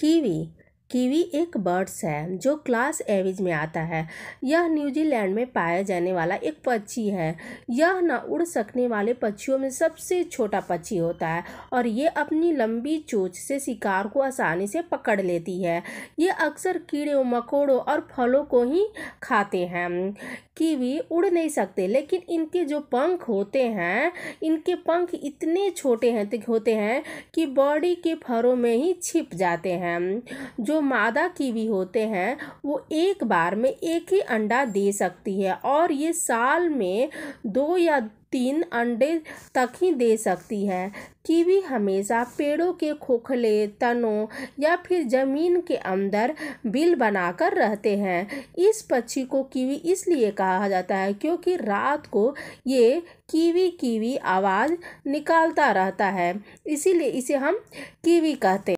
kiwi kiwi एक birds है जो क्लास एविज में आता है यह न्यूजीलैंड में पाया जाने वाला एक पक्षी है यह न उड़ सकने वाले पक्षियों में सबसे छोटा पक्षी होता है और ये अपनी लंबी चोच से शिकार को आसानी से पकड़ लेती है ये अक्सर कीड़े मकोड़ों और फलों को ही खाते हैं कीवी उड़ नहीं सकते लेकिन इनके जो पंख होते हैं इनके पंख इतने छोटे हैं होते हैं कि बॉडी के फरों में ही छिप जाते हैं जो मादा कीवी होते हैं वो एक बार में एक ही अंडा दे सकती है और ये साल में दो या तीन अंडे तक ही दे सकती है कीवी हमेशा पेड़ों के खोखले तनों या फिर ज़मीन के अंदर बिल बनाकर रहते हैं इस पक्षी को कीवी इसलिए कहा जाता है क्योंकि रात को ये कीवी कीवी आवाज़ निकालता रहता है इसीलिए इसे हम कीवी कहते